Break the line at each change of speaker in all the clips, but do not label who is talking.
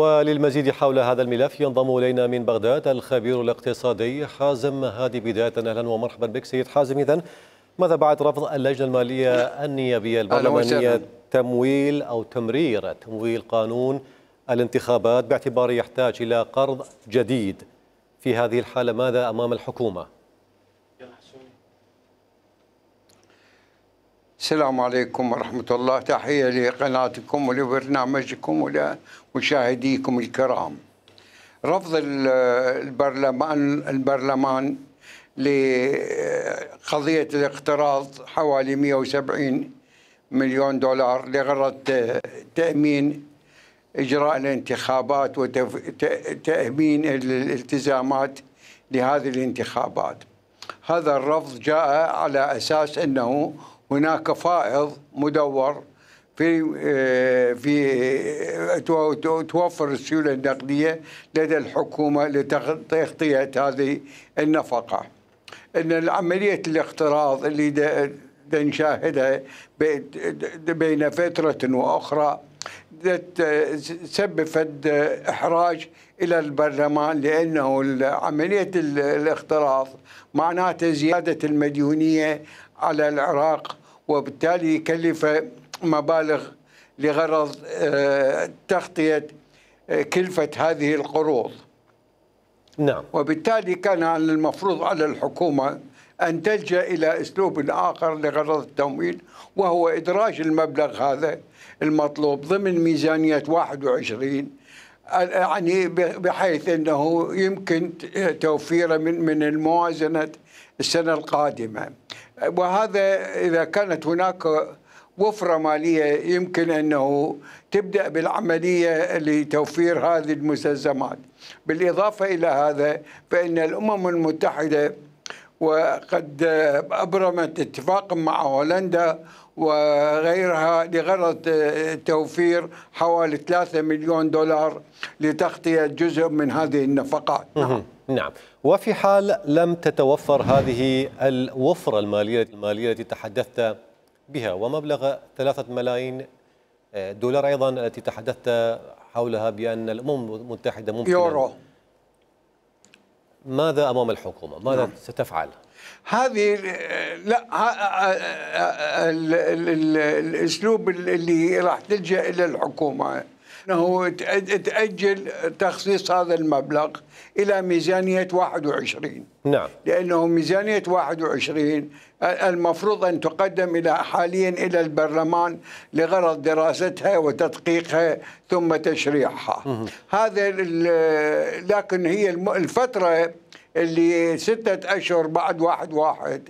وللمزيد حول هذا الملف ينضم الينا من بغداد الخبير الاقتصادي حازم هادي بدايه اهلا ومرحبا بك سيد حازم اذا ماذا بعد رفض اللجنه الماليه النيابيه البرلمانيه تمويل او تمرير تمويل قانون الانتخابات باعتباره يحتاج الى قرض جديد في هذه الحاله ماذا امام الحكومه؟
السلام عليكم ورحمة الله تحية لقناتكم ولبرنامجكم ولمشاهديكم الكرام رفض البرلمان البرلمان لقضية الاقتراض حوالي 170 مليون دولار لغرض تأمين إجراء الانتخابات وتأمين الالتزامات لهذه الانتخابات هذا الرفض جاء على أساس أنه هناك فائض مدور في آه، في آه، توفر السيوله النقديه لدى الحكومه لتغطيه هذه النفقه. ان عمليه الاقتراض اللي نشاهدها بين فتره واخرى تسبب فد احراج الى البرلمان لانه عمليه الاختلاط معناته زياده المديونيه على العراق وبالتالي يكلف مبالغ لغرض تغطيه كلفه هذه القروض نعم وبالتالي كان المفروض على الحكومه أن تلجأ إلى أسلوب آخر لغرض التمويل وهو إدراج المبلغ هذا المطلوب ضمن ميزانية 21 يعني بحيث أنه يمكن توفيره من من الموازنة السنة القادمة وهذا إذا كانت هناك وفرة مالية يمكن أنه تبدأ بالعملية لتوفير هذه المستلزمات بالإضافة إلى هذا فإن الأمم المتحدة وقد أبرمت اتفاق مع هولندا وغيرها لغرض توفير حوالي 3 مليون دولار لتغطية جزء من هذه النفقات
نعم. نعم وفي حال لم تتوفر هذه الوفرة المالية المالية التي تحدثت بها ومبلغ 3 ملايين دولار أيضا التي تحدثت حولها بأن الأمم المتحدة ممكن يورو ماذا أمام الحكومة؟ ماذا نعم.
ستفعل؟ هذه لا الاسلوب اللي راح تلجا الى الحكومه أنه تأجل تخصيص هذا المبلغ إلى ميزانية 21 نعم لأنه ميزانية 21 المفروض أن تقدم إلى حاليا إلى البرلمان لغرض دراستها وتدقيقها ثم تشريعها هذا لكن هي الفترة اللي ستة أشهر بعد واحد واحد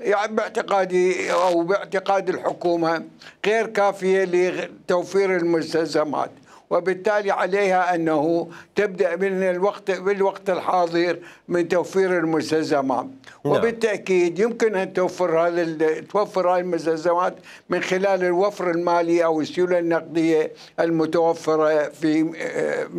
يعني باعتقادي او باعتقاد الحكومه غير كافيه لتوفير المستلزمات وبالتالي عليها أنه تبدأ من الوقت بالوقت الحاضر من توفير المستلزمات نعم. وبالتأكيد يمكن أن توفر هذا توفر هذه المستلزمات من خلال الوفر المالي أو السيولة النقدية المتوفرة في آه،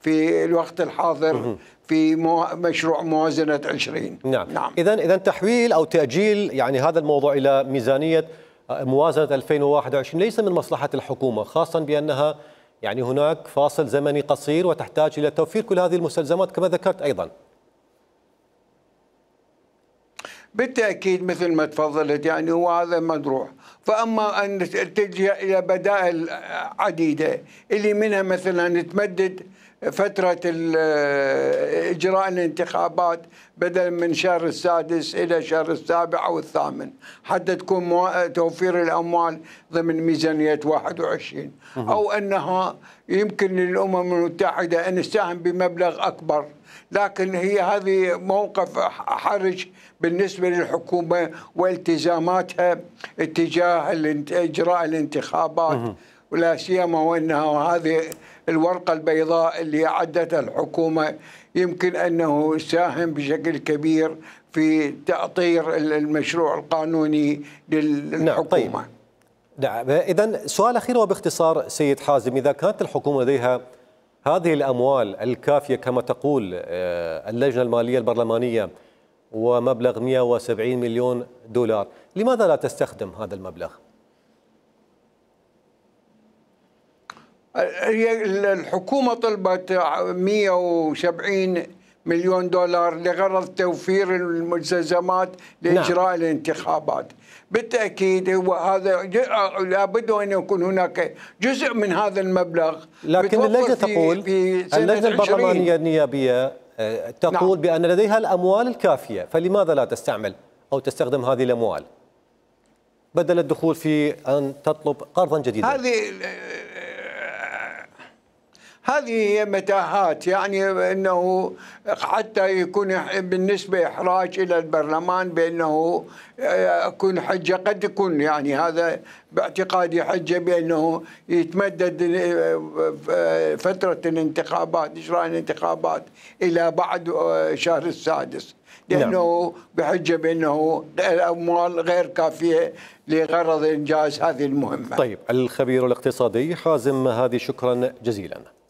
في الوقت الحاضر في مشروع موازنة 20
نعم, نعم. إذا إذا تحويل أو تأجيل يعني هذا الموضوع إلى ميزانية آه، موازنة 2021 ليس من مصلحة الحكومة خاصة بأنها يعني هناك فاصل زمني قصير وتحتاج إلى توفير كل هذه المستلزمات كما ذكرت أيضا
بالتأكيد مثل ما تفضلت يعني هو هذا مجروح فأما أن تلجأ إلى بدائل عديدة اللي منها مثلا تمدد فترة إجراء الانتخابات بدلا من شهر السادس إلى شهر السابع أو الثامن حتى تكون توفير الأموال ضمن ميزانية 21 أو أنها يمكن للأمم المتحدة أن تساهم بمبلغ أكبر لكن هي هذه موقف حرج بالنسبة للحكومة والتزاماتها اتجاه إجراء الانتخابات ولا سيما وأنها هذه الورقة البيضاء اللي أعدتها الحكومة يمكن أنه ساهم بشكل كبير في تأطير المشروع القانوني للحكومة نعم طيب.
نعم إذا سؤال أخير وباختصار سيد حازم إذا كانت الحكومة لديها هذه الأموال الكافية كما تقول آه، اللجنة المالية البرلمانية ومبلغ 170 مليون دولار لماذا لا تستخدم هذا المبلغ؟
الحكومة طلبت 170 مليون دولار لغرض توفير الملتزمات نعم. لاجراء نعم. الانتخابات بالتاكيد هو هذا لابد ان يكون هناك جزء من هذا المبلغ لكن اللجنه تقول في اللجنه البرلمانيه
النيابيه آه، تقول نعم. بان لديها الاموال الكافيه فلماذا لا تستعمل او تستخدم هذه الاموال بدل الدخول في ان تطلب قرضا جديدا هذه
هذه هي متاهات يعني انه حتى يكون بالنسبه احراج الى البرلمان بانه آه، يكون حجه قد يكون يعني هذا باعتقادي حجه بانه يتمدد آه، آه، فتره الانتخابات اجراء الانتخابات الى بعد شهر السادس نعم. لانه بحجه بانه الاموال غير كافيه لغرض انجاز هذه المهمه.
طيب الخبير الاقتصادي حازم هادي شكرا جزيلا.